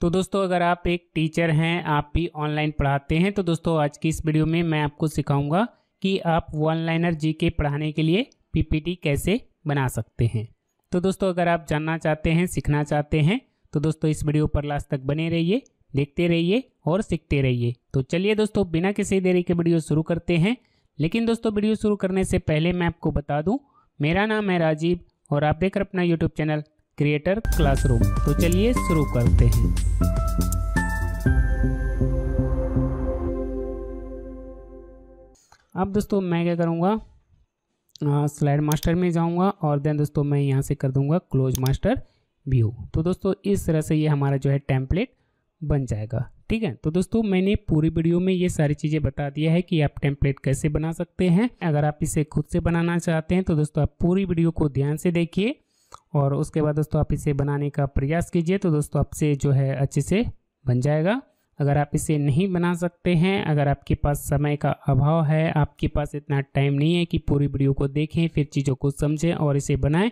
तो दोस्तों अगर आप एक टीचर हैं आप भी ऑनलाइन पढ़ाते हैं तो दोस्तों आज की इस वीडियो में मैं आपको सिखाऊंगा कि आप वन लाइनर जी के पढ़ाने के लिए पीपीटी कैसे बना सकते हैं तो दोस्तों अगर आप जानना चाहते हैं सीखना चाहते हैं तो दोस्तों इस वीडियो पर लास्ट तक बने रहिए देखते रहिए और सीखते रहिए तो चलिए दोस्तों बिना किसी देरी के वीडियो शुरू करते हैं लेकिन दोस्तों वीडियो शुरू करने से पहले मैं आपको बता दूँ मेरा नाम है राजीव और आप देखकर अपना यूट्यूब चैनल क्रिएटर क्लासरूम तो चलिए शुरू करते हैं अब दोस्तों मैं क्या करूँगा स्लाइड मास्टर में जाऊँगा और देन दोस्तों मैं यहाँ से कर दूँगा क्लोज मास्टर व्यू तो दोस्तों इस तरह से ये हमारा जो है टेम्पलेट बन जाएगा ठीक है तो दोस्तों मैंने पूरी वीडियो में ये सारी चीज़ें बता दिया है कि आप टेम्पलेट कैसे बना सकते हैं अगर आप इसे खुद से बनाना चाहते हैं तो दोस्तों आप पूरी वीडियो को ध्यान से देखिए और उसके बाद दोस्तों आप इसे बनाने का प्रयास कीजिए तो दोस्तों आपसे जो है अच्छे से बन जाएगा अगर आप इसे नहीं बना सकते हैं अगर आपके पास समय का अभाव है आपके पास इतना टाइम नहीं है कि पूरी वीडियो को देखें फिर चीज़ों को समझें और इसे बनाएं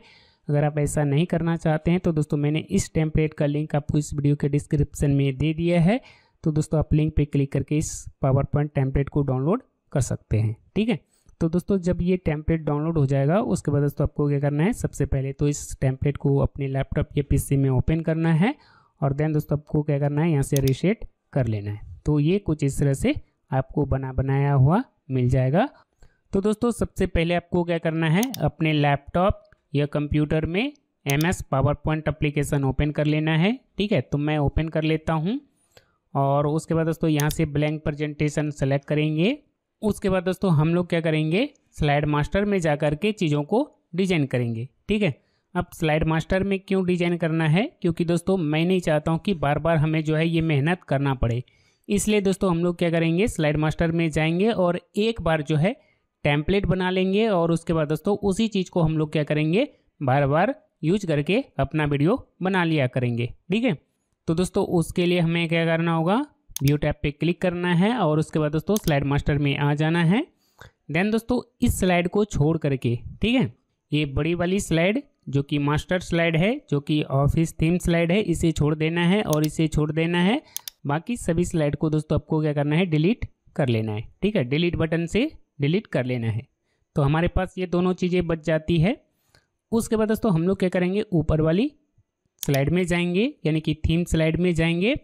अगर आप ऐसा नहीं करना चाहते हैं तो दोस्तों मैंने इस टेम्पलेट का लिंक आपको इस वीडियो के डिस्क्रिप्शन में दे दिया है तो दोस्तों आप लिंक पर क्लिक करके इस पावर पॉइंट टेम्पलेट को डाउनलोड कर सकते हैं ठीक है तो दोस्तों जब ये टैंपलेट डाउनलोड हो जाएगा उसके बाद दोस्तों आपको क्या करना है सबसे पहले तो इस टैंपलेट को अपने लैपटॉप या पी में ओपन करना है और देन दोस्तों आपको क्या करना है यहाँ से रिशेट कर लेना है तो ये कुछ इस तरह से आपको बना बनाया हुआ मिल जाएगा तो दोस्तों सबसे पहले आपको क्या करना है अपने लैपटॉप या कंप्यूटर में M S PowerPoint application open कर लेना है ठीक है तो मैं ओपन कर लेता हूँ और उसके बाद दोस्तों यहाँ से ब्लैंक प्रजेंटेशन सेलेक्ट करेंगे उसके बाद दोस्तों हम लोग क्या करेंगे स्लाइड मास्टर में जा कर के चीज़ों को डिजाइन करेंगे ठीक है अब स्लाइड मास्टर में क्यों डिजाइन करना है क्योंकि दोस्तों मैं नहीं चाहता हूँ कि बार बार हमें जो है ये मेहनत करना पड़े इसलिए दोस्तों हम लोग क्या करेंगे स्लाइड मास्टर में जाएंगे और एक बार जो है टेम्पलेट बना लेंगे और उसके बाद दोस्तों उसी चीज़ को हम लोग क्या करेंगे बार बार यूज करके अपना वीडियो बना लिया करेंगे ठीक है तो दोस्तों उसके लिए हमें क्या करना होगा व्यू टैप पे क्लिक करना है और उसके बाद दोस्तों स्लाइड मास्टर में आ जाना है देन दोस्तों इस स्लाइड को छोड़ करके ठीक है ये बड़ी वाली स्लाइड जो कि मास्टर स्लाइड है जो कि ऑफिस थीम स्लाइड है इसे छोड़ देना है और इसे छोड़ देना है बाकी सभी स्लाइड को दोस्तों आपको क्या करना है डिलीट कर लेना है ठीक है डिलीट बटन से डिलीट कर लेना है तो हमारे पास ये दोनों चीज़ें बच जाती है उसके बाद दोस्तों हम लोग क्या करेंगे ऊपर वाली स्लाइड में जाएंगे यानी कि थीम स्लाइड में जाएंगे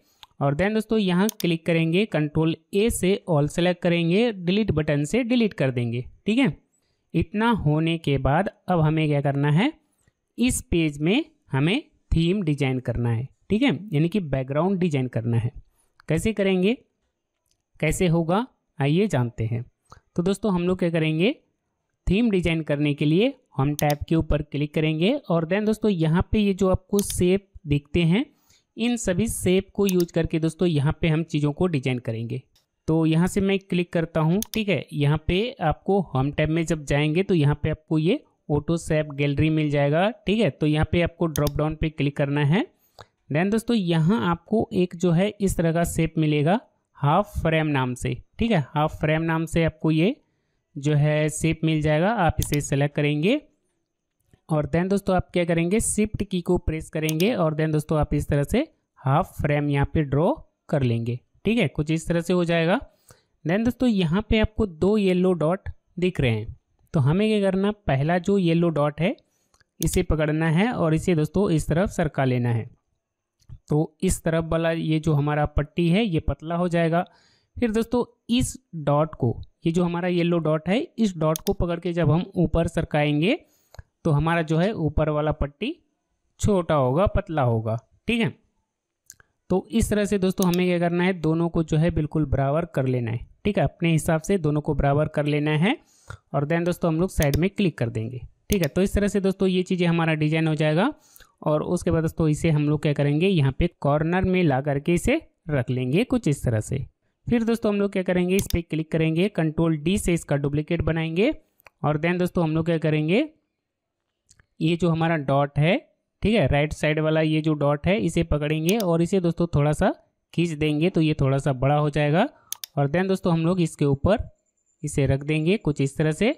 और देन दोस्तों यहाँ क्लिक करेंगे कंट्रोल ए से ऑल सेलेक्ट करेंगे डिलीट बटन से डिलीट कर देंगे ठीक है इतना होने के बाद अब हमें क्या करना है इस पेज में हमें थीम डिजाइन करना है ठीक है यानी कि बैकग्राउंड डिजाइन करना है कैसे करेंगे कैसे होगा आइए जानते हैं तो दोस्तों हम लोग क्या करेंगे थीम डिजाइन करने के लिए हम टैब के ऊपर क्लिक करेंगे और देन दोस्तों यहाँ पे ये जो आपको सेप दिखते हैं इन सभी सेप को यूज करके दोस्तों यहाँ पे हम चीज़ों को डिजाइन करेंगे तो यहाँ से मैं क्लिक करता हूँ ठीक है यहाँ पे आपको होम टैब में जब जाएंगे तो यहाँ पे आपको ये ऑटो सेप गैलरी मिल जाएगा ठीक है तो यहाँ पे आपको ड्रॉप डाउन पे क्लिक करना है देन दोस्तों यहाँ आपको एक जो है इस तरह का सेप मिलेगा हाफ फ्रेम नाम से ठीक है हाफ फ्रेम नाम से आपको ये जो है सेप मिल जाएगा आप इसे सेलेक्ट करेंगे और देन दोस्तों आप क्या करेंगे शिफ्ट की को प्रेस करेंगे और देन दोस्तों आप इस तरह से हाफ फ्रेम यहाँ पे ड्रॉ कर लेंगे ठीक है कुछ इस तरह से हो जाएगा देन दोस्तों यहाँ पे आपको दो येलो डॉट दिख रहे हैं तो हमें क्या करना पहला जो येलो डॉट है इसे पकड़ना है और इसे दोस्तों इस तरफ सरका लेना है तो इस तरफ वाला ये जो हमारा पट्टी है ये पतला हो जाएगा फिर दोस्तों इस डॉट को ये जो हमारा येलो डॉट है इस डॉट को पकड़ के जब हम ऊपर सरकाएंगे तो हमारा जो है ऊपर वाला पट्टी छोटा होगा पतला होगा ठीक है तो इस तरह से दोस्तों हमें क्या करना है दोनों को जो है बिल्कुल बराबर कर लेना है ठीक है अपने हिसाब से दोनों को बराबर कर लेना है और देन दोस्तों हम लोग साइड में क्लिक कर देंगे ठीक है तो इस तरह से दोस्तों ये चीज़ें हमारा डिजाइन हो जाएगा और उसके बाद दोस्तों इसे हम लोग क्या करेंगे यहाँ पे कॉर्नर में ला करके इसे रख लेंगे कुछ इस तरह से फिर दोस्तों हम लोग क्या करेंगे इस पर क्लिक करेंगे कंट्रोल डी से इसका डुप्लीकेट बनाएंगे और देन दोस्तों हम लोग क्या करेंगे ये जो हमारा डॉट है ठीक है राइट साइड वाला ये जो डॉट है इसे पकड़ेंगे और इसे दोस्तों थोड़ा सा खींच देंगे तो ये थोड़ा सा बड़ा हो जाएगा और देन दोस्तों हम लोग इसके ऊपर इसे रख देंगे कुछ इस तरह से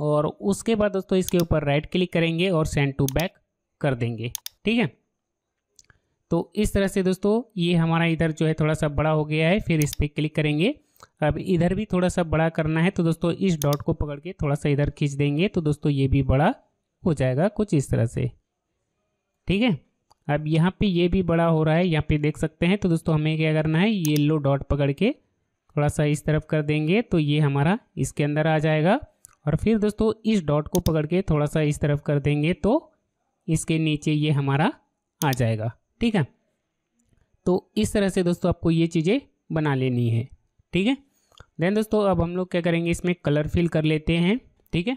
और उसके बाद दोस्तों इसके ऊपर राइट क्लिक करेंगे और सेंड टू बैक कर देंगे ठीक है तो इस तरह से दोस्तों ये हमारा इधर जो है थोड़ा सा बड़ा हो गया है फिर इस पर क्लिक करेंगे अब इधर भी थोड़ा सा बड़ा करना है तो दोस्तों इस डॉट को पकड़ के थोड़ा सा इधर खींच देंगे तो दोस्तों ये भी बड़ा हो जाएगा कुछ इस तरह से ठीक है अब यहाँ पे ये भी बड़ा हो रहा है यहाँ पे देख सकते हैं तो दोस्तों हमें क्या करना है येल्लो डॉट पकड़ के थोड़ा सा इस तरफ कर देंगे तो ये हमारा इसके अंदर आ जाएगा और फिर दोस्तों इस डॉट को पकड़ के थोड़ा सा इस तरफ कर देंगे तो इसके नीचे ये हमारा आ जाएगा ठीक है तो इस तरह से दोस्तों आपको ये चीज़ें बना लेनी है ठीक है देन दोस्तों अब हम लोग क्या करेंगे इसमें कलर फिल कर लेते हैं ठीक है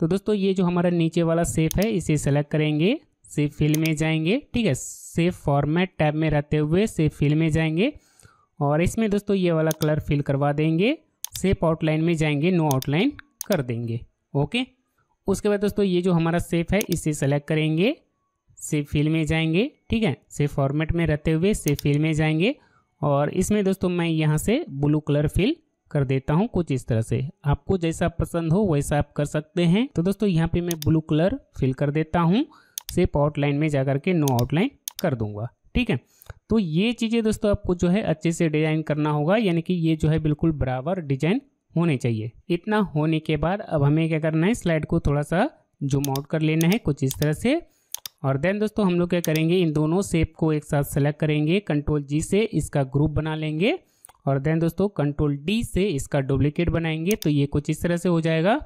तो दोस्तों ये जो हमारा नीचे वाला सेफ है इसे सेलेक्ट करेंगे सेफ फील्ड में जाएंगे ठीक है सेफ फॉर्मेट टैब में रहते हुए सेफ फील्ड में जाएंगे और इसमें दोस्तों ये वाला कलर फिल करवा देंगे सेफ आउटलाइन में जाएंगे नो आउटलाइन कर देंगे ओके उसके बाद दोस्तों ये जो हमारा सेफ है इसे सेलेक्ट करेंगे सेफ फील्ड में जाएंगे ठीक है सेफ फॉर्मेट में रहते हुए सेफ फील्ड में जाएंगे और इसमें दोस्तों मैं यहाँ से ब्लू कलर फिल कर देता हूँ कुछ इस तरह से आपको जैसा पसंद हो वैसा आप कर सकते हैं तो दोस्तों यहाँ पे मैं ब्लू कलर फिल कर देता हूँ सिर्फ आउटलाइन में जा के नो आउटलाइन कर दूंगा ठीक है तो ये चीज़ें दोस्तों आपको जो है अच्छे से डिजाइन करना होगा यानी कि ये जो है बिल्कुल बराबर डिजाइन होने चाहिए इतना होने के बाद अब हमें क्या करना है स्लाइड को थोड़ा सा जूम आउट कर लेना है कुछ इस तरह से और देन दोस्तों हम लोग क्या करेंगे इन दोनों शेप को एक साथ सेलेक्ट करेंगे कंट्रोल जी से इसका ग्रुप बना लेंगे और देन दोस्तों कंट्रोल डी से इसका डुप्लीकेट बनाएंगे तो ये कुछ इस तरह से हो जाएगा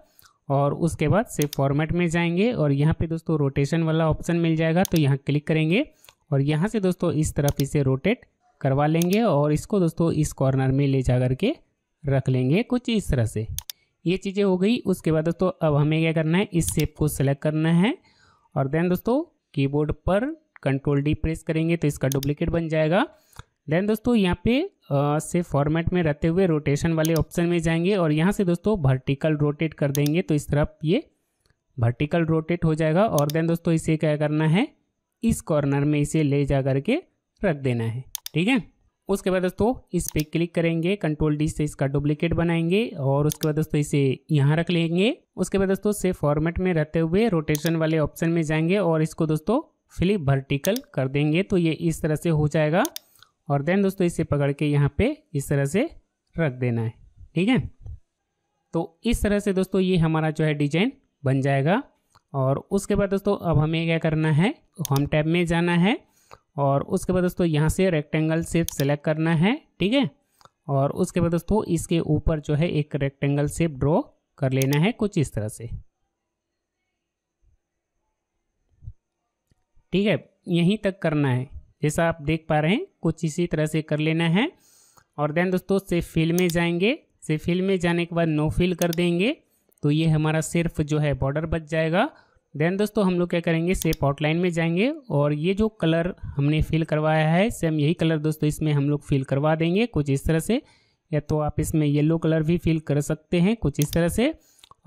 और उसके बाद से फॉर्मेट में जाएंगे और यहाँ पे दोस्तों रोटेशन वाला ऑप्शन मिल जाएगा तो यहाँ क्लिक करेंगे और यहाँ से दोस्तों इस तरफ इसे रोटेट करवा लेंगे और इसको दोस्तों इस कॉर्नर में ले जा करके रख लेंगे कुछ इस तरह से ये चीज़ें हो गई उसके बाद दोस्तों अब हमें क्या करना है इस शेप को सिलेक्ट करना है और देन दोस्तों कीबोर्ड पर कंट्रोल डी प्रेस करेंगे तो इसका डुप्लीकेट बन जाएगा देन दोस्तों यहाँ पे से फॉर्मेट में रहते हुए रोटेशन वाले ऑप्शन में जाएंगे और यहाँ से दोस्तों वर्टिकल रोटेट कर देंगे तो इस तरफ ये वर्टिकल रोटेट हो जाएगा और देन दोस्तों इसे क्या करना है इस कॉर्नर में इसे ले जा करके रख देना है ठीक है उसके बाद दोस्तों इस पर क्लिक करेंगे कंट्रोल डी से इसका डुप्लीकेट बनाएंगे और उसके बाद दोस्तों इसे यहाँ रख लेंगे उसके बाद दोस्तों से फॉर्मेट में रहते हुए रोटेशन वाले ऑप्शन में जाएंगे और इसको दोस्तों फिलिप वर्टिकल कर देंगे तो ये इस तरह से हो जाएगा और देन दोस्तों इसे पकड़ के यहाँ पे इस तरह से रख देना है ठीक है तो इस तरह से दोस्तों ये हमारा जो है डिजाइन बन जाएगा और उसके बाद दोस्तों अब हमें क्या करना है होम टैब में जाना है और उसके बाद दोस्तों यहाँ से रेक्टेंगल शेप सेलेक्ट करना है ठीक है और उसके बाद दोस्तों इसके ऊपर जो है एक रेक्टेंगल शेप ड्रॉ कर लेना है कुछ इस तरह से ठीक है यहीं तक करना है जैसा आप देख पा रहे हैं कुछ इसी तरह से कर लेना है और देन दोस्तों से फिल में जाएंगे से फिल में जाने के बाद नो फिल कर देंगे तो ये हमारा सिर्फ जो है बॉर्डर बच जाएगा देन दोस्तों हम लोग क्या करेंगे सेप आउटलाइन में जाएंगे और ये जो कलर हमने फिल करवाया है सेम यही कलर दोस्तों इसमें हम लोग फिल करवा देंगे कुछ इस तरह से या तो आप इसमें येलो कलर भी फिल कर सकते हैं कुछ इस तरह से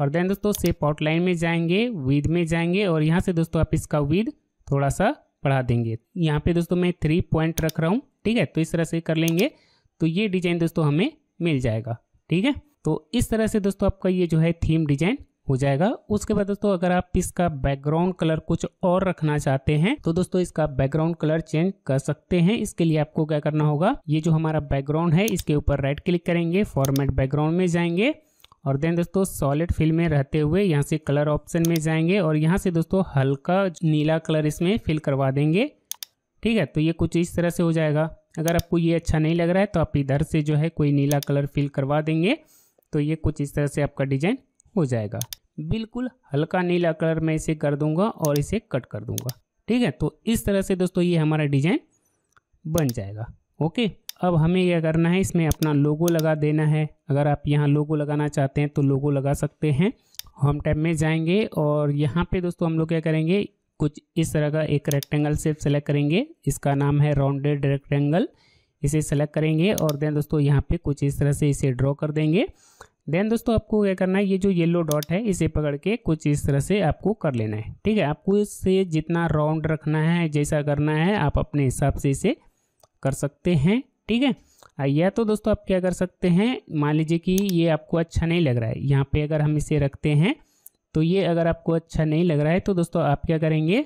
और देन दोस्तों सेप आउटलाइन में जाएंगे विद में जाएंगे और यहाँ से दोस्तों आप इसका विद थोड़ा सा पढ़ा देंगे यहाँ पे दोस्तों मैं थ्री पॉइंट रख रहा हूँ ठीक है तो इस तरह से कर लेंगे तो ये डिजाइन दोस्तों हमें मिल जाएगा ठीक है तो इस तरह से दोस्तों आपका ये जो है थीम डिजाइन हो जाएगा उसके बाद दोस्तों अगर आप इसका बैकग्राउंड कलर कुछ और रखना चाहते हैं तो दोस्तों इसका बैकग्राउंड कलर चेंज कर सकते हैं इसके लिए आपको क्या करना होगा ये जो हमारा बैकग्राउंड है इसके ऊपर राइट क्लिक करेंगे फॉर्मेट बैकग्राउंड में जाएंगे और देन दोस्तों सॉलिड फिल में रहते हुए यहाँ से कलर ऑप्शन में जाएंगे और यहाँ से दोस्तों हल्का नीला कलर इसमें फिल करवा देंगे ठीक है तो ये कुछ इस तरह से हो जाएगा अगर आपको ये अच्छा नहीं लग रहा है तो आप इधर से जो है कोई नीला कलर फिल करवा देंगे तो ये कुछ इस तरह से आपका डिजाइन हो जाएगा बिल्कुल हल्का नीला कलर मैं इसे कर दूंगा और इसे कट कर दूंगा ठीक है तो इस तरह से दोस्तों ये हमारा डिजाइन बन जाएगा ओके अब हमें क्या करना है इसमें अपना लोगो लगा देना है अगर आप यहाँ लोगो लगाना चाहते हैं तो लोगो लगा सकते हैं होम टैब में जाएंगे और यहाँ पे दोस्तों हम लोग क्या करेंगे कुछ इस तरह का एक रेक्टेंगल सेप सेलेक्ट करेंगे इसका नाम है राउंडेड रेक्टेंगल इसे सेलेक्ट करेंगे और देन दोस्तों यहाँ पे कुछ इस तरह से इसे ड्रॉ कर देंगे देन दोस्तों आपको क्या करना है ये जो येलो डॉट है इसे पकड़ के कुछ इस तरह से आपको कर लेना है ठीक है आपको इससे जितना राउंड रखना है जैसा करना है आप अपने हिसाब से इसे कर सकते हैं ठीक है या तो दोस्तों आप क्या कर सकते हैं मान लीजिए कि ये आपको अच्छा नहीं लग रहा है यहाँ पे अगर हम इसे रखते हैं तो ये अगर आपको अच्छा नहीं लग रहा है तो दोस्तों आप क्या करेंगे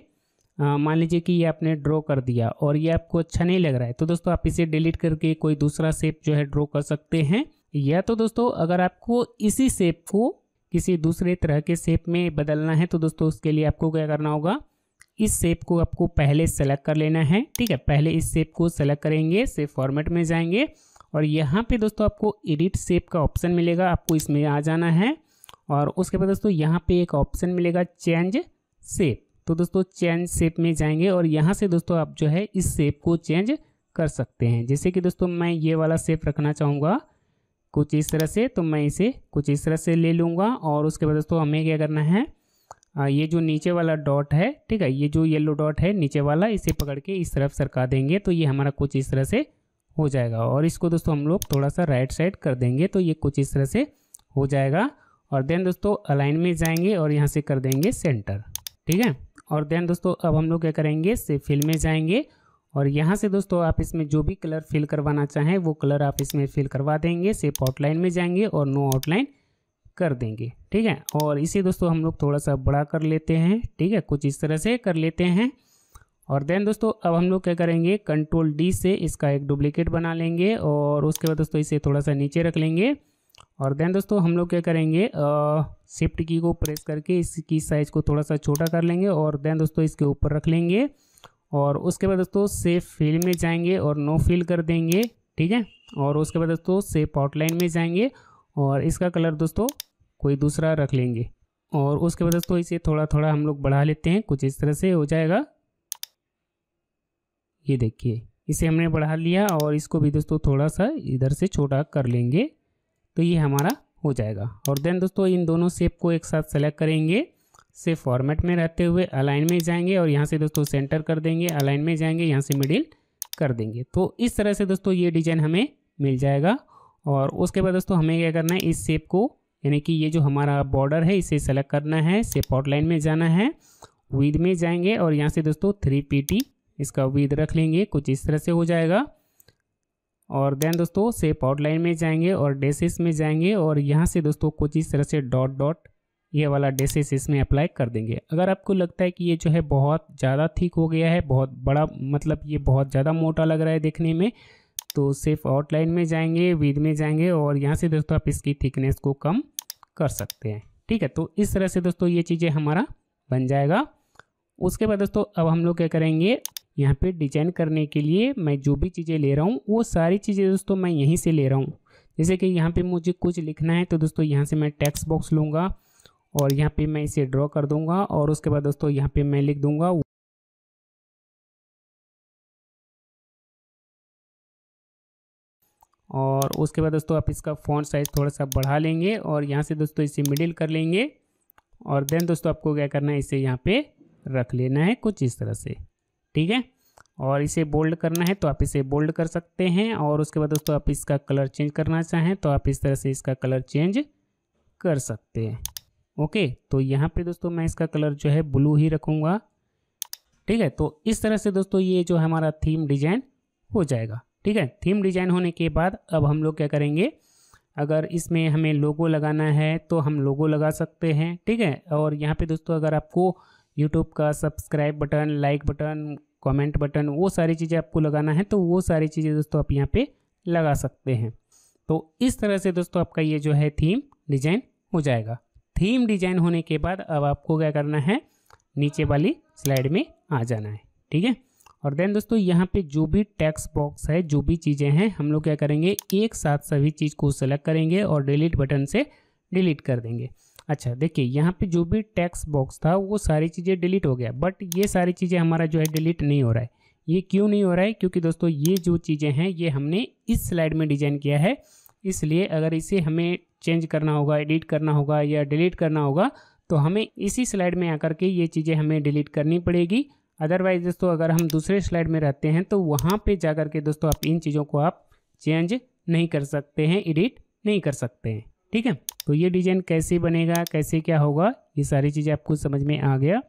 मान लीजिए कि ये आपने ड्रॉ कर दिया और ये आपको अच्छा नहीं लग रहा है तो दोस्तों आप इसे डिलीट करके कोई दूसरा शेप जो है ड्रॉ कर सकते हैं या तो दोस्तों अगर आपको इसी शेप को किसी दूसरे तरह के शेप में बदलना है तो दोस्तों उसके लिए आपको क्या करना होगा इस शेप को आपको पहले सेलेक्ट कर लेना है ठीक है पहले इस शेप को सेलेक्ट करेंगे सेप फॉर्मेट में जाएंगे और यहाँ पे दोस्तों आपको एडिट सेप का ऑप्शन मिलेगा आपको इसमें आ जाना है और उसके बाद दोस्तों यहाँ पे एक ऑप्शन मिलेगा चेंज सेप तो दोस्तों चेंज सेप में जाएंगे और यहाँ से दोस्तों आप जो है इस शेप को चेंज कर सकते हैं जैसे कि दोस्तों मैं ये वाला सेप रखना चाहूँगा कुछ इस तरह से तो मैं इसे कुछ इस तरह से ले लूँगा और उसके बाद दोस्तों हमें क्या करना है आ, ये जो नीचे वाला डॉट है ठीक है ये जो येलो डॉट है नीचे वाला इसे पकड़ के इस तरफ सरका देंगे तो ये हमारा कुछ इस तरह से हो जाएगा और इसको दोस्तों हम लोग थोड़ा सा राइट साइड कर देंगे तो ये कुछ इस तरह से हो जाएगा और देन दोस्तों अलाइन में जाएंगे और यहाँ से कर देंगे सेंटर ठीक है और देन दोस्तों अब हम लोग क्या करेंगे से फिल में जाएंगे और यहाँ से दोस्तों आप इसमें जो भी कलर फिल करवाना चाहें वो कलर आप इसमें फिल करवा देंगे सिर्फ आउटलाइन में जाएंगे और नो आउटलाइन कर देंगे ठीक है और इसे दोस्तों हम लोग थोड़ा सा बड़ा कर लेते हैं ठीक है कुछ इस तरह से कर लेते हैं और देन दोस्तों अब हम लोग क्या करेंगे कंट्रोल डी से इसका एक डुप्लीकेट बना लेंगे और उसके बाद दोस्तों इसे थोड़ा सा नीचे रख लेंगे और देन दोस्तों हम लोग क्या करेंगे शिफ्ट की को प्रेस करके इसकी साइज़ को थोड़ा सा छोटा कर लेंगे और देन दोस्तों इसके ऊपर रख लेंगे और उसके बाद दोस्तों सेफ फिल में जाएंगे और नो फील कर देंगे ठीक है और उसके बाद दोस्तों सेफ आउटलाइन में जाएंगे और इसका कलर दोस्तों कोई दूसरा रख लेंगे और उसके बाद दोस्तों इसे थोड़ा थोड़ा हम लोग बढ़ा लेते हैं कुछ इस तरह से हो जाएगा ये देखिए इसे हमने बढ़ा लिया और इसको भी दोस्तों थोड़ा सा इधर से छोटा कर लेंगे तो ये हमारा हो जाएगा और देन दोस्तों इन दोनों सेप को एक साथ सेलेक्ट करेंगे से फॉर्मेट में रहते हुए अलाइन में जाएंगे और यहाँ से दोस्तों सेंटर कर देंगे अलाइन में जाएंगे यहाँ से मिडिल कर देंगे तो इस तरह से दोस्तों ये डिजाइन हमें मिल जाएगा और उसके बाद दोस्तों हमें क्या करना है इस शेप को यानी कि ये जो हमारा बॉर्डर है इसे सेलेक्ट करना है पॉट लाइन में जाना है विद में जाएंगे और यहाँ से दोस्तों थ्री पी इसका विद रख लेंगे कुछ इस तरह से हो जाएगा और देन दोस्तों सेप आउटलाइन में जाएंगे और डेसिस में जाएंगे और यहाँ से दोस्तों कुछ इस तरह से डॉट डॉट ये वाला डेसिस इसमें अप्लाई कर देंगे अगर आपको लगता है कि ये जो है बहुत ज़्यादा ठीक हो गया है बहुत बड़ा मतलब ये बहुत ज़्यादा मोटा लग रहा है देखने में तो सिर्फ आउटलाइन में जाएंगे विद में जाएंगे और यहाँ से दोस्तों आप इसकी थिकनेस को कम कर सकते हैं ठीक है तो इस तरह से दोस्तों ये चीज़ें हमारा बन जाएगा उसके बाद दोस्तों अब हम लोग क्या करेंगे यहाँ पे डिजाइन करने के लिए मैं जो भी चीज़ें ले रहा हूँ वो सारी चीज़ें दोस्तों मैं यहीं से ले रहा हूँ जैसे कि यहाँ पे मुझे कुछ लिखना है तो दोस्तों यहाँ से मैं टेक्स्ट बॉक्स लूँगा और यहाँ पे मैं इसे ड्रॉ कर दूँगा और उसके बाद दोस्तों यहाँ पे मैं लिख दूँगा और उसके बाद दोस्तों आप इसका फोन साइज़ थोड़ा सा बढ़ा लेंगे और यहाँ से दोस्तों इसे मिडिल कर लेंगे और देन दोस्तों आपको क्या करना है इसे यहाँ पे रख लेना है कुछ इस तरह से ठीक है और इसे बोल्ड करना है तो आप इसे बोल्ड कर सकते हैं और उसके बाद दोस्तों आप इसका कलर चेंज करना चाहें तो आप इस तरह से इसका कलर चेंज कर सकते हैं ओके तो यहाँ पे दोस्तों मैं इसका कलर जो है ब्लू ही रखूँगा ठीक है तो इस तरह से दोस्तों ये जो हमारा थीम डिजाइन हो जाएगा ठीक है थीम डिजाइन होने के बाद अब हम लोग क्या करेंगे अगर इसमें हमें लोगो लगाना है तो हम लोगो लगा सकते हैं ठीक है और यहाँ पे दोस्तों अगर आपको यूट्यूब का subscribe button like button comment button वो सारी चीज़ें आपको लगाना है तो वो सारी चीज़ें दोस्तों आप यहाँ पे लगा सकते हैं तो इस तरह से दोस्तों आपका ये जो है थीम डिजाइन हो जाएगा थीम डिजाइन होने के बाद अब आपको क्या करना है नीचे वाली स्लाइड में आ जाना है ठीक है और देन दोस्तों यहाँ पे जो भी टैक्स बॉक्स है जो भी चीज़ें हैं हम लोग क्या करेंगे एक साथ सभी चीज़ को सेलेक्ट करेंगे और डिलीट बटन से डिलीट कर देंगे अच्छा देखिए यहाँ पे जो भी टैक्स बॉक्स था वो सारी चीज़ें डिलीट हो गया बट ये सारी चीज़ें हमारा जो है डिलीट नहीं हो रहा है ये क्यों नहीं हो रहा है क्योंकि दोस्तों ये जो चीज़ें हैं ये हमने इस स्लाइड में डिजाइन किया है इसलिए अगर इसे हमें चेंज करना होगा एडिट करना होगा या डिलीट करना होगा तो हमें इसी स्लाइड में आकर के ये चीज़ें हमें डिलीट करनी पड़ेगी अदरवाइज दोस्तों अगर हम दूसरे स्लाइड में रहते हैं तो वहाँ पे जा कर के दोस्तों आप इन चीज़ों को आप चेंज नहीं कर सकते हैं एडिट नहीं कर सकते हैं ठीक है तो ये डिज़ाइन कैसे बनेगा कैसे क्या होगा ये सारी चीज़ें आपको समझ में आ गया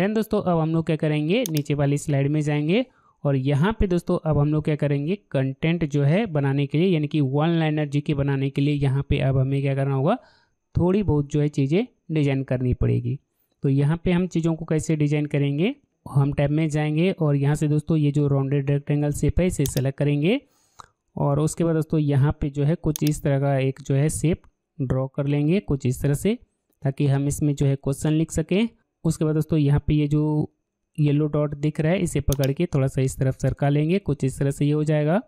देन दोस्तों अब हम लोग क्या करेंगे नीचे वाली स्लाइड में जाएंगे और यहाँ पे दोस्तों अब हम लोग क्या करेंगे कंटेंट जो है बनाने के लिए यानी कि वन लाइनर जी के बनाने के लिए यहाँ पे अब हमें क्या करना होगा थोड़ी बहुत जो है चीज़ें डिजाइन करनी पड़ेगी तो यहाँ पे हम चीज़ों को कैसे डिजाइन करेंगे हम टैब में जाएंगे और यहाँ से दोस्तों ये जो राउंडेड रेक्टेंगल शेप है इसे सेलेक्ट करेंगे और उसके बाद दोस्तों यहाँ पे जो है कुछ इस तरह का एक जो है शेप ड्रॉ कर लेंगे कुछ इस तरह से ताकि हम इसमें जो है क्वेश्चन लिख सकें उसके बाद दोस्तों यहाँ पे ये जो येलो डॉट दिख रहा है इसे पकड़ के थोड़ा सा इस तरफ सरका लेंगे कुछ इस तरह से ये हो जाएगा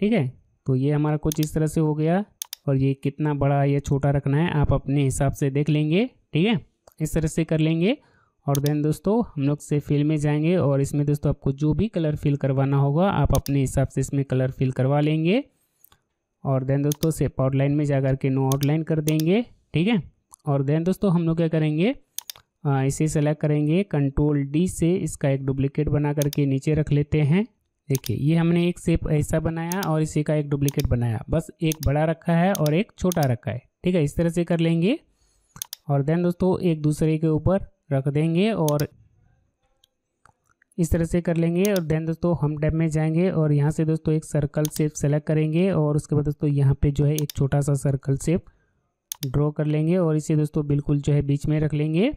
ठीक है तो ये हमारा कुछ इस तरह से हो गया और ये कितना बड़ा या छोटा रखना है आप अपने हिसाब से देख लेंगे ठीक है इस तरह से कर लेंगे और देन दोस्तों हम लोग से फिल में जाएंगे और इसमें दोस्तों आपको जो भी कलर फिल करवाना होगा आप अपने हिसाब से इसमें कलर फिल करवा लेंगे और देन दोस्तों सेप आउटलाइन में जा के नो आउटलाइन कर देंगे ठीक है और देन दोस्तों हम लोग क्या करेंगे आ, इसे सेलेक्ट करेंगे कंट्रोल डी से इसका एक डुप्लीकेट बना करके नीचे रख लेते हैं देखिए ये हमने एक सेप ऐसा बनाया और इसी का एक डुप्लीकेट बनाया बस एक बड़ा रखा है और एक छोटा रखा है ठीक है इस तरह से कर लेंगे और देन दोस्तों एक दूसरे के ऊपर रख देंगे और इस तरह से कर लेंगे और देन दोस्तों हम टैब में जाएंगे और यहाँ से दोस्तों एक सर्कल सेप सेलेक्ट करेंगे और उसके बाद दोस्तों यहाँ पे जो है एक छोटा सा सर्कल शेप ड्रॉ कर लेंगे और इसे दोस्तों बिल्कुल जो है बीच में रख लेंगे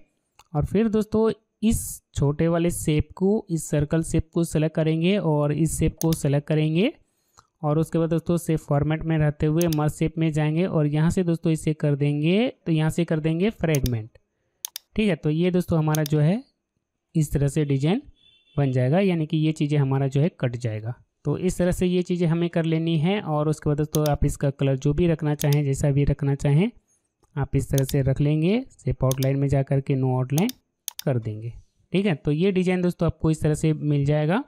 और फिर दोस्तों इस छोटे वाले शेप को इस सर्कल शेप को सेलेक्ट करेंगे और इस शेप को सेलेक्ट करेंगे और उसके बाद दोस्तों सेप फॉर्मेट में रहते हुए मर्ज सेप में जाएंगे और यहाँ से दोस्तों इसे कर देंगे तो यहाँ से कर देंगे फ्रेगमेंट ठीक है तो ये दोस्तों हमारा जो है इस तरह से डिजाइन बन जाएगा यानी कि ये चीज़ें हमारा जो है कट जाएगा तो इस तरह से ये चीज़ें हमें कर लेनी है और उसके बाद दोस्तों आप इसका कलर जो भी रखना चाहें जैसा भी रखना चाहें आप इस तरह से रख लेंगे सेप आउटलाइन में जा करके के नो आउटलाइन कर देंगे ठीक है तो ये डिज़ाइन दोस्तों आपको इस तरह से मिल जाएगा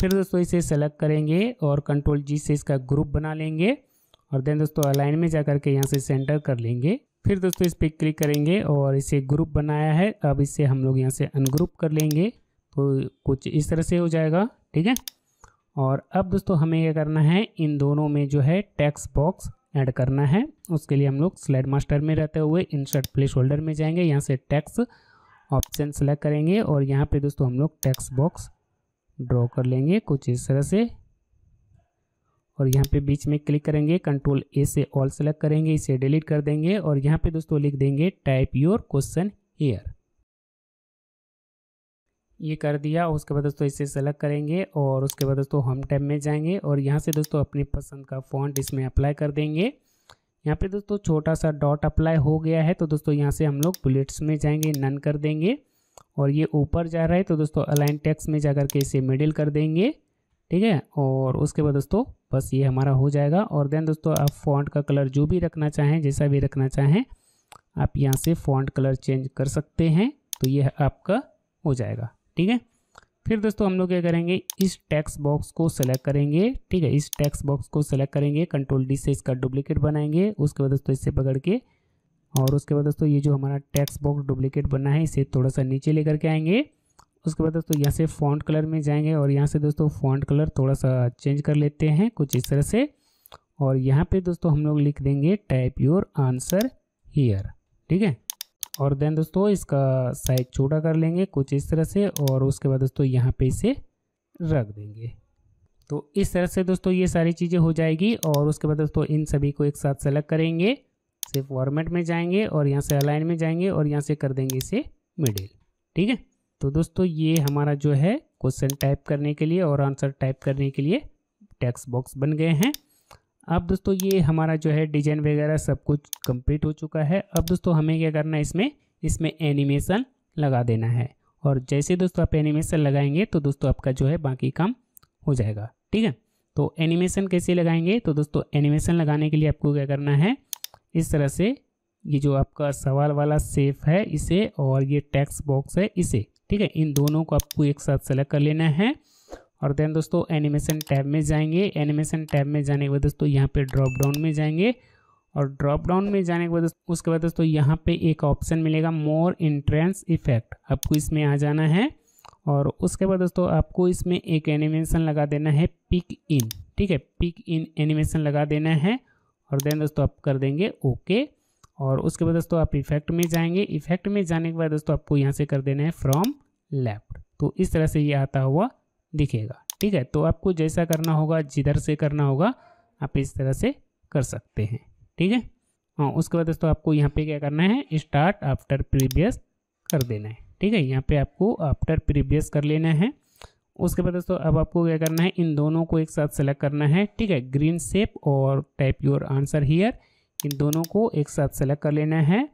फिर दोस्तों इसे सेलेक्ट करेंगे और कंट्रोल जी से इसका ग्रुप बना लेंगे और देन दोस्तों अलाइन में जा कर के यहाँ से सेंटर कर लेंगे फिर दोस्तों इस पर क्लिक करेंगे और इसे ग्रुप बनाया है अब इसे हम लोग यहाँ से अनग्रुप कर लेंगे तो कुछ इस तरह से हो जाएगा ठीक है और अब दोस्तों हमें यह करना है इन दोनों में जो है टैक्स बॉक्स ऐड करना है उसके लिए हम लोग स्लाइड मास्टर में रहते हुए इंसर्ट प्लेस होल्डर में जाएंगे यहाँ से टैक्स ऑप्शन सेलेक्ट करेंगे और यहाँ पे दोस्तों हम लोग टैक्स बॉक्स ड्रॉ कर लेंगे कुछ इस तरह से और यहाँ पे बीच में क्लिक करेंगे कंट्रोल ए से ऑल सेलेक्ट करेंगे इसे डिलीट कर देंगे और यहाँ पे दोस्तों लिख देंगे टाइप योर क्वेश्चन हेयर ये कर दिया उसके बाद दोस्तों इसे सेलेक्ट करेंगे और उसके बाद दोस्तों होम टैब में जाएंगे और यहाँ से दोस्तों अपनी पसंद का फॉन्ट इसमें अप्लाई कर देंगे यहाँ पे दोस्तों छोटा सा डॉट अप्लाई हो गया है तो दोस्तों यहाँ से हम लोग बुलेट्स में जाएंगे नन कर देंगे और ये ऊपर जा रहा है तो दोस्तों अलाइन टैक्स में जा के इसे मिडिल कर देंगे ठीक है और उसके बाद दोस्तों बस ये हमारा हो जाएगा और देन दोस्तों आप फॉन्ट का कलर जो भी रखना चाहें जैसा भी रखना चाहें आप यहाँ से फॉन्ट कलर चेंज कर सकते हैं तो ये आपका हो जाएगा ठीक है फिर दोस्तों हम लोग क्या करेंगे इस टैक्स बॉक्स को सेलेक्ट करेंगे ठीक है इस टैक्स बॉक्स को सेलेक्ट करेंगे कंट्रोल डी से इसका डुप्लीकेट बनाएंगे उसके बाद दोस्तों इससे पकड़ के और उसके बाद दोस्तों ये जो हमारा टैक्स बॉक्स डुप्लीकेट बना है इसे थोड़ा सा नीचे लेकर के आएंगे उसके बाद दोस्तों यहाँ से फॉन्ट कलर में जाएंगे और यहाँ से दोस्तों फॉन्ट कलर थोड़ा सा चेंज कर लेते हैं कुछ इस तरह से और यहाँ पे दोस्तों हम लोग लिख देंगे टाइप योर आंसर हीयर ठीक है और देन दोस्तों इसका साइज छोटा कर लेंगे कुछ इस तरह से और उसके बाद दोस्तों यहाँ पे इसे रख देंगे तो इस तरह से दोस्तों ये सारी चीज़ें हो जाएगी और उसके बाद दोस्तों इन सभी को एक साथ सेलेक्ट करेंगे सिर्फ फॉर्मेट में जाएंगे और यहाँ से अलाइन में जाएंगे और यहाँ से कर देंगे इसे मिडिल ठीक है तो दोस्तों ये हमारा जो है क्वेश्चन टाइप करने के लिए और आंसर टाइप करने के लिए टेक्स्ट बॉक्स बन गए हैं अब दोस्तों ये हमारा जो है डिजाइन वगैरह सब कुछ कंप्लीट हो चुका है अब दोस्तों हमें क्या करना है इसमें इसमें एनिमेशन लगा देना है और जैसे दोस्तों आप एनिमेशन लगाएंगे तो दोस्तों आपका जो है बाकी काम हो जाएगा ठीक है तो एनिमेशन कैसे लगाएंगे तो दोस्तों एनिमेशन लगाने के लिए आपको क्या करना है इस तरह से ये जो आपका सवाल वाला सेफ है इसे और ये टैक्स बॉक्स है इसे ठीक है इन दोनों को आपको एक साथ सेलेक्ट कर लेना है और देन दोस्तों एनिमेशन टैब में जाएंगे एनिमेशन टैब में जाने के बाद दोस्तों यहाँ पे ड्रॉप डाउन में जाएंगे और ड्रॉप डाउन में जाने के बाद उसके बाद दोस्तों यहाँ पे एक ऑप्शन मिलेगा मोर इंट्रेंस इफेक्ट आपको इसमें आ जाना है और उसके बाद दोस्तों आपको इसमें एक एनिमेशन लगा देना है पिक इन ठीक है पिक इन एनिमेशन लगा देना है और देन दोस्तों आप कर देंगे ओके okay. और उसके बाद दोस्तों आप इफेक्ट में जाएंगे इफेक्ट में जाने के बाद दोस्तों आपको यहाँ से कर देना है फ्रॉम लेफ्ट तो इस तरह से ये आता हुआ दिखेगा ठीक है तो आपको जैसा करना होगा जिधर से करना होगा आप इस तरह से कर सकते हैं ठीक है हाँ उसके बाद दोस्तों आपको यहाँ पे क्या करना है स्टार्ट आफ्टर प्रीवियस कर देना है ठीक है यहाँ पे आपको आफ्टर प्रीवियस कर लेना है उसके बाद दोस्तों अब आपको क्या करना है इन दोनों को एक साथ सेलेक्ट करना है ठीक है ग्रीन सेप और टाइप योर आंसर हीयर इन दोनों को एक साथ सेलेक्ट कर लेना है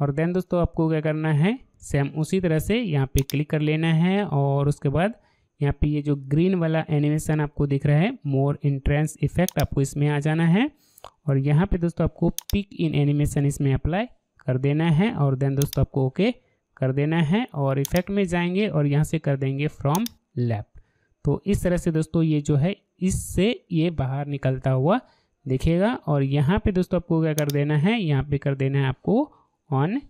और देन दोस्तों आपको क्या करना है सेम उसी तरह से यहाँ पे क्लिक कर लेना है और उसके बाद यहाँ पे ये जो ग्रीन वाला एनिमेशन आपको दिख रहा है मोर इंट्रेंस इफेक्ट आपको इसमें आ जाना है और यहाँ पे दोस्तों आपको पिक इन एनिमेशन इसमें अप्लाई कर देना है और देन दोस्तों आपको ओके कर देना है और इफेक्ट में जाएंगे और यहाँ से कर देंगे फ्रॉम लेफ्ट तो इस तरह से दोस्तों ये जो है इससे ये बाहर निकलता हुआ देखिएगा और यहाँ पे दोस्तों आपको क्या कर देना है यहाँ पे कर देना है आपको ऑन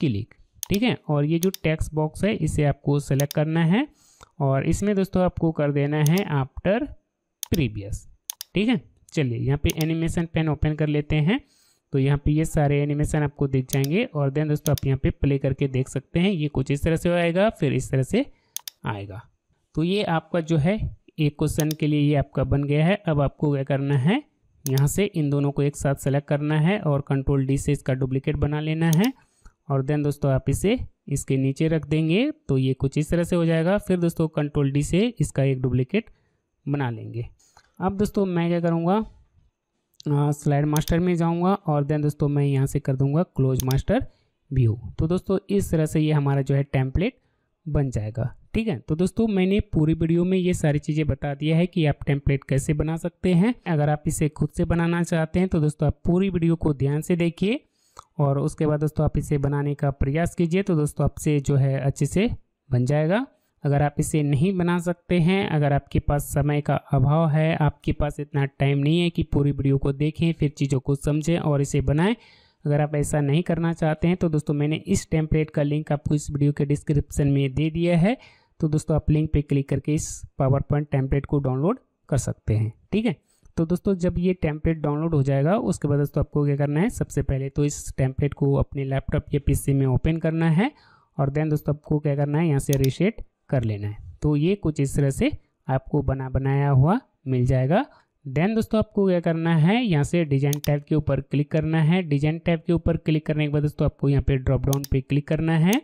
क्लिक ठीक है और ये जो टेक्स्ट बॉक्स है इसे आपको सेलेक्ट करना है और इसमें दोस्तों आपको कर देना है आफ्टर प्रीवियस ठीक है चलिए यहाँ पे एनिमेशन पेन ओपन कर लेते हैं तो यहाँ पे ये सारे एनिमेशन आपको दिख जाएंगे और देन दोस्तों आप यहाँ पे प्ले करके देख सकते हैं ये कुछ इस तरह से आएगा फिर इस तरह से आएगा तो ये आपका जो है एक क्वेश्चन के लिए ये आपका बन गया है अब आपको क्या करना है यहाँ से इन दोनों को एक साथ सेलेक्ट करना है और कंट्रोल डी से इसका डुप्लीकेट बना लेना है और देन दोस्तों आप इसे इसके नीचे रख देंगे तो ये कुछ इस तरह से हो जाएगा फिर दोस्तों कंट्रोल डी से इसका एक डुप्लीकेट बना लेंगे अब दोस्तों मैं क्या करूँगा स्लाइड मास्टर में जाऊँगा और देन दोस्तों मैं यहाँ से कर दूँगा क्लोज मास्टर व्यू तो दोस्तों इस तरह से ये हमारा जो है टेम्पलेट बन जाएगा ठीक है तो दोस्तों मैंने पूरी वीडियो में ये सारी चीज़ें बता दिया है कि आप टेम्पलेट कैसे बना सकते हैं अगर आप इसे खुद से बनाना चाहते हैं तो दोस्तों आप पूरी वीडियो को ध्यान से देखिए और उसके बाद दोस्तों आप इसे बनाने का प्रयास कीजिए तो दोस्तों आपसे जो है अच्छे से बन जाएगा अगर आप इसे नहीं बना सकते हैं अगर आपके पास समय का अभाव है आपके पास इतना टाइम नहीं है कि पूरी वीडियो को देखें फिर चीज़ों को समझें और इसे बनाएं अगर आप ऐसा नहीं करना चाहते हैं तो दोस्तों मैंने इस टेम्पलेट का लिंक आपको इस वीडियो के डिस्क्रिप्शन में दे दिया है तो दोस्तों आप लिंक पे क्लिक करके इस पावर पॉइंट टेम्पलेट को डाउनलोड कर सकते हैं ठीक है तो दोस्तों जब ये टेम्पलेट डाउनलोड हो जाएगा उसके बाद दोस्तों आपको क्या करना है सबसे पहले तो इस टेम्पलेट को अपने लैपटॉप या पीसी में ओपन करना है और देन दोस्तों आपको क्या करना है यहाँ से रिशेट कर लेना है तो ये कुछ इस तरह से आपको बना बनाया हुआ मिल जाएगा देन दोस्तों आपको क्या करना है यहाँ से डिजाइन टैब के ऊपर क्लिक करना है डिजाइन टैब के ऊपर क्लिक करने के बाद दोस्तों आपको यहाँ पे ड्रॉप डाउन पे क्लिक करना है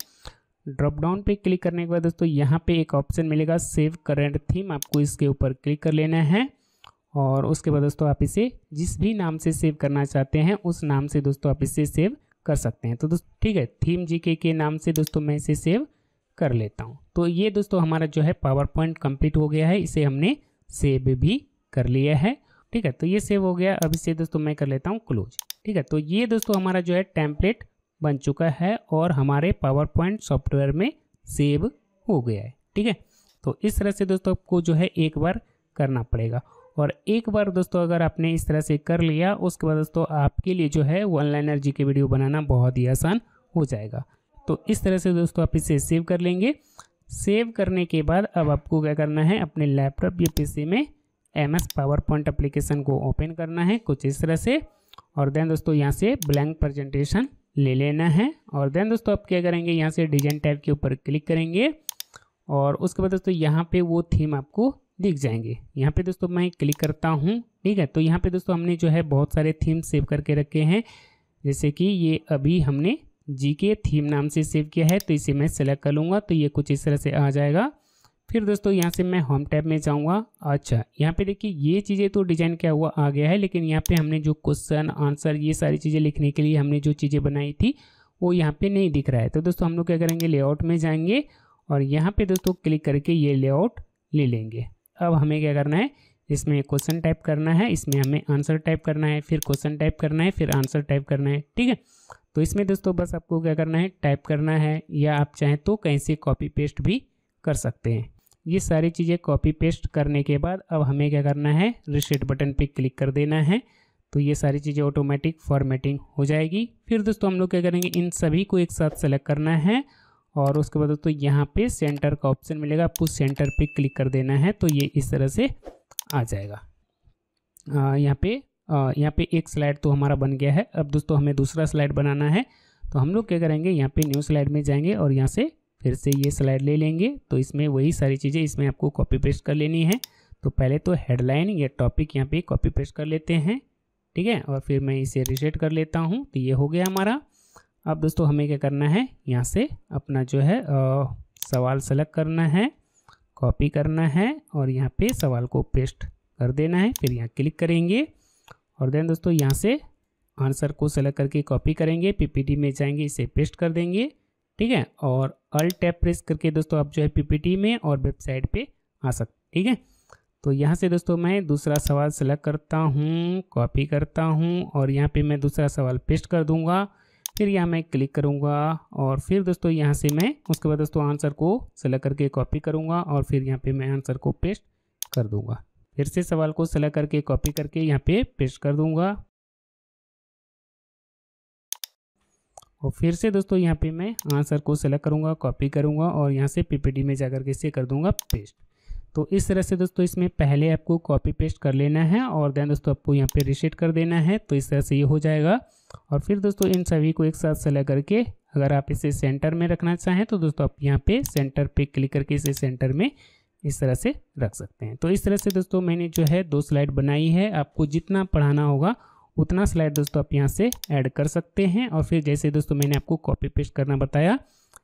ड्रॉप डाउन पे क्लिक करने के बाद दोस्तों यहाँ पे एक ऑप्शन मिलेगा सेव करेंट थीम आपको इसके ऊपर क्लिक कर लेना है और उसके बाद दोस्तों आप इसे जिस भी नाम से सेव करना चाहते हैं उस नाम से दोस्तों आप इसे सेव कर सकते हैं तो दोस्तों ठीक है थीम जी के नाम से दोस्तों मैं इसे सेव कर लेता हूँ तो ये दोस्तों हमारा जो है पावर पॉइंट कंप्लीट हो गया है इसे हमने सेव भी कर लिए हैं ठीक है तो ये सेव हो गया अब इसे दोस्तों मैं कर लेता हूँ क्लोज ठीक है तो ये दोस्तों हमारा जो है टेम्पलेट बन चुका है और हमारे पावर पॉइंट सॉफ्टवेयर में सेव हो गया है ठीक है तो इस तरह से दोस्तों आपको जो है एक बार करना पड़ेगा और एक बार दोस्तों अगर आपने इस तरह से कर लिया उसके बाद दोस्तों आपके लिए जो है वो ऑनलाइनर जी के वीडियो बनाना बहुत ही आसान हो जाएगा तो इस तरह से दोस्तों आप इसे सेव कर लेंगे सेव करने के बाद अब आपको क्या करना है अपने लैपटॉप या पीसी में M S PowerPoint application को ओपन करना है कुछ इस तरह से और देन दोस्तों यहाँ से ब्लैंक प्रेजेंटेशन ले लेना है और देन दोस्तों आप क्या करेंगे यहाँ से डिजाइन टाइप के ऊपर क्लिक करेंगे और उसके बाद दोस्तों यहाँ पे वो थीम आपको दिख जाएंगे यहाँ पे दोस्तों मैं क्लिक करता हूँ ठीक है तो यहाँ पे दोस्तों हमने जो है बहुत सारे थीम सेव करके रखे हैं जैसे कि ये अभी हमने जी के थीम नाम से सेव किया है तो इसे मैं सेलेक्ट कर लूँगा तो ये कुछ इस तरह से आ जाएगा फिर दोस्तों यहाँ से मैं होम टैब में जाऊँगा अच्छा यहाँ पे देखिए ये चीज़ें तो डिज़ाइन क्या हुआ आ गया है लेकिन यहाँ पे हमने जो क्वेश्चन आंसर ये सारी चीज़ें लिखने के लिए हमने जो चीज़ें बनाई थी वो यहाँ पे नहीं दिख रहा है तो दोस्तों हम लोग क्या करेंगे लेआउट में जाएंगे और यहाँ पे दोस्तों क्लिक करके ये लेआउट ले लेंगे अब हमें क्या करना है इसमें क्वेश्चन टाइप करना है इसमें हमें आंसर टाइप करना है फिर क्वेश्चन टाइप करना है फिर आंसर टाइप करना है ठीक है तो इसमें दोस्तों बस आपको क्या करना है टाइप करना है या आप चाहें तो कहीं से कॉपी पेस्ट भी कर सकते हैं ये सारी चीज़ें कॉपी पेस्ट करने के बाद अब हमें क्या करना है रिसेट बटन पे क्लिक कर देना है तो ये सारी चीज़ें ऑटोमेटिक फॉर्मेटिंग हो जाएगी फिर दोस्तों हम लोग क्या करेंगे इन सभी को एक साथ सेलेक्ट करना है और उसके बाद दोस्तों यहाँ पे सेंटर का ऑप्शन मिलेगा आपको सेंटर पे क्लिक कर देना है तो ये इस तरह से आ जाएगा यहाँ पे यहाँ पे एक स्लाइड तो हमारा बन गया है अब दोस्तों हमें दूसरा स्लाइड बनाना है तो हम लोग क्या करेंगे यहाँ पे न्यू स्लाइड में जाएंगे और यहाँ से फिर से ये स्लाइड ले लेंगे तो इसमें वही सारी चीज़ें इसमें आपको कॉपी पेस्ट कर लेनी है तो पहले तो हेडलाइन या टॉपिक यहाँ पे कॉपी पेस्ट कर लेते हैं ठीक है और फिर मैं इसे रिसेट कर लेता हूँ तो ये हो गया हमारा अब दोस्तों हमें क्या करना है यहाँ से अपना जो है आ, सवाल सेलेक्ट करना है कॉपी करना है और यहाँ पर सवाल को पेस्ट कर देना है फिर यहाँ क्लिक करेंगे और देन दोस्तों यहाँ से आंसर को सेलेक्ट करके कॉपी करेंगे पीपीटी में जाएंगे इसे पेस्ट कर देंगे ठीक है और अल टैप प्रेस करके दोस्तों आप जो है पीपीटी में और वेबसाइट पे आ सकते ठीक है तो यहाँ से दोस्तों मैं दूसरा सवाल सेलेक्ट करता हूँ कॉपी करता हूँ और यहाँ पे मैं दूसरा सवाल पेस्ट कर दूँगा फिर यहाँ मैं क्लिक करूँगा और फिर दोस्तों यहाँ से मैं उसके बाद दोस्तों आंसर को सेलेक्ट करके कॉपी करूँगा और फिर यहाँ पे मैं आंसर को पेस्ट कर दूँगा फिर से सवाल को सेलेक्ट करके कॉपी करके यहाँ पे पेस्ट कर दूँगा और फिर से दोस्तों यहाँ पे मैं आंसर को सेलेक्ट करूँगा कॉपी करूँगा और यहाँ से पीपीटी में जाकर के इसे कर दूँगा पेस्ट तो इस तरह से दोस्तों इसमें पहले आपको कॉपी पेस्ट कर लेना है और देन दोस्तों आपको यहाँ पे रिसेट कर देना है तो इस तरह से ये हो जाएगा और फिर दोस्तों इन सभी को एक साथ सेलेक्ट करके अगर आप इसे सेंटर में रखना चाहें तो दोस्तों आप यहाँ पर सेंटर पर क्लिक करके इसे सेंटर में इस तरह से रख सकते हैं तो इस तरह से दोस्तों मैंने जो है दो स्लाइड बनाई है आपको जितना पढ़ाना होगा उतना स्लाइड दोस्तों आप यहाँ से ऐड कर सकते हैं और फिर जैसे दोस्तों मैंने आपको कॉपी पेस्ट करना बताया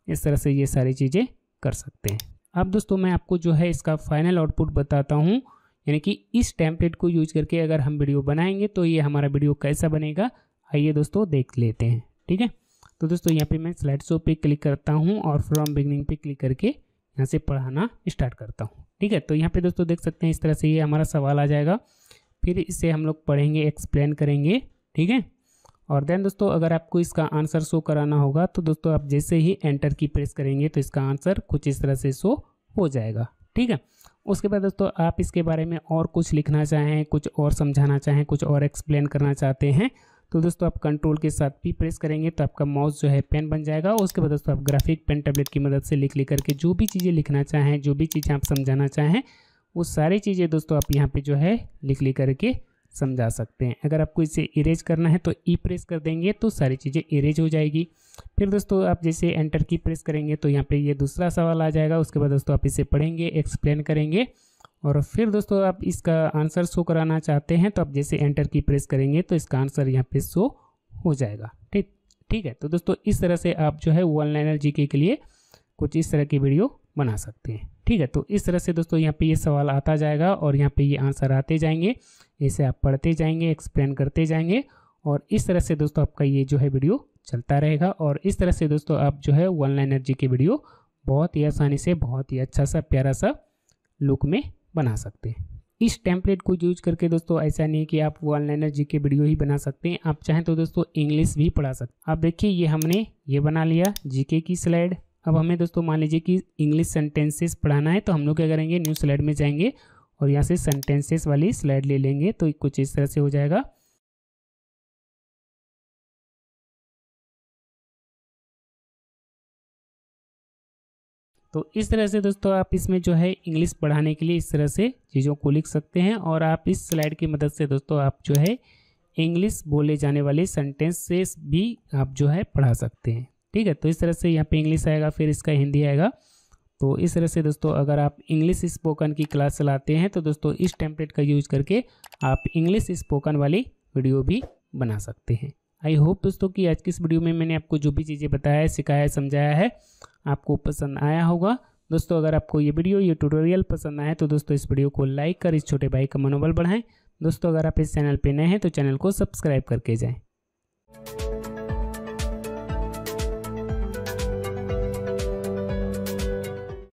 इस तरह से ये सारी चीज़ें कर सकते हैं अब दोस्तों मैं आपको जो है इसका फाइनल आउटपुट बताता हूँ यानी कि इस टैंपलेट को यूज करके अगर हम वीडियो बनाएंगे तो ये हमारा वीडियो कैसा बनेगा आइए दोस्तों देख लेते हैं ठीक है तो दोस्तों यहाँ पे मैं स्लाइड शो पे क्लिक करता हूँ और फ्रॉम बिगनिंग पे क्लिक करके यहाँ से पढ़ाना स्टार्ट करता हूँ ठीक है तो यहाँ पे दोस्तों देख सकते हैं इस तरह से ये हमारा सवाल आ जाएगा फिर इसे हम लोग पढ़ेंगे एक्सप्लेन करेंगे ठीक है और देन दोस्तों अगर आपको इसका आंसर शो कराना होगा तो दोस्तों आप जैसे ही एंटर की प्रेस करेंगे तो इसका आंसर कुछ इस तरह से शो हो जाएगा ठीक है उसके बाद दोस्तों आप इसके बारे में और कुछ लिखना चाहें कुछ और समझाना चाहें कुछ और एक्सप्लेन करना चाहते हैं तो दोस्तों आप कंट्रोल के साथ भी प्रेस करेंगे तो आपका माउस जो है पेन बन जाएगा उसके बाद दोस्तों आप ग्राफिक पेन टैबलेट की मदद से लिख लिख करके जो भी चीज़ें लिखना चाहें जो भी चीज़ें आप समझाना चाहें वो सारी चीज़ें दोस्तों आप यहाँ पे जो है लिख लिख करके समझा सकते हैं अगर आपको इसे इरेज करना है तो ई प्रेस कर देंगे तो सारी चीज़ें इरेज हो जाएगी फिर दोस्तों आप जैसे एंटर की प्रेस करेंगे तो यहाँ पे ये दूसरा सवाल आ जाएगा उसके बाद दोस्तों आप इसे पढ़ेंगे एक्सप्लेन करेंगे और फिर दोस्तों आप इसका आंसर शो कराना चाहते हैं तो आप जैसे एंटर की प्रेस करेंगे तो इसका आंसर यहाँ पर शो हो जाएगा ठीक ठीक है तो दोस्तों इस तरह से आप जो है वन लाइनर जी के लिए कुछ इस तरह की वीडियो बना सकते हैं ठीक है तो इस तरह से दोस्तों यहाँ पे ये सवाल आता जाएगा और यहाँ पे ये आंसर आते जाएंगे इसे आप पढ़ते जाएंगे एक्सप्लेन करते जाएंगे और इस तरह से दोस्तों आपका ये जो है वीडियो चलता रहेगा और इस तरह से दोस्तों आप जो है वन लाइन एनर्जी की वीडियो बहुत ही आसानी से बहुत ही अच्छा सा प्यारा सा लुक में बना सकते हैं इस टेम्पलेट को यूज करके दोस्तों ऐसा नहीं कि आप वन लाइनर जी के वीडियो ही बना सकते हैं आप चाहें तो दोस्तों इंग्लिश भी पढ़ा सकते हैं आप देखिए ये हमने ये बना लिया जीके की स्लाइड अब हमें दोस्तों मान लीजिए कि इंग्लिश सेंटेंसेस पढ़ाना है तो हम लोग क्या करेंगे न्यू स्लाइड में जाएंगे और यहाँ से सेंटेंसेस वाली स्लाइड ले लेंगे तो कुछ इस तरह से हो जाएगा तो इस तरह से दोस्तों आप इसमें जो है इंग्लिश पढ़ाने के लिए इस तरह से चीज़ों को लिख सकते हैं और आप इस स्लाइड की मदद से दोस्तों आप जो है इंग्लिश बोले जाने वाले सेंटेंसेस भी आप जो है पढ़ा सकते हैं ठीक है तो इस तरह से यहाँ पे इंग्लिश आएगा फिर इसका हिंदी आएगा तो इस तरह से दोस्तों अगर आप इंग्लिश स्पोकन की क्लास चलाते हैं तो दोस्तों इस टेम्पलेट का यूज करके आप इंग्लिश स्पोकन वाली वीडियो भी बना सकते हैं आई होप दोस्तों कि आज की इस वीडियो में मैंने आपको जो भी चीज़ें बताया सिखाया समझाया है आपको पसंद आया होगा दोस्तों अगर आपको ये वीडियो ये ट्यूटोरियल पसंद आए तो दोस्तों इस वीडियो को लाइक कर इस छोटे भाई का मनोबल बढ़ाएं दोस्तों अगर आप इस चैनल पर नए हैं तो चैनल को सब्सक्राइब करके जाएँ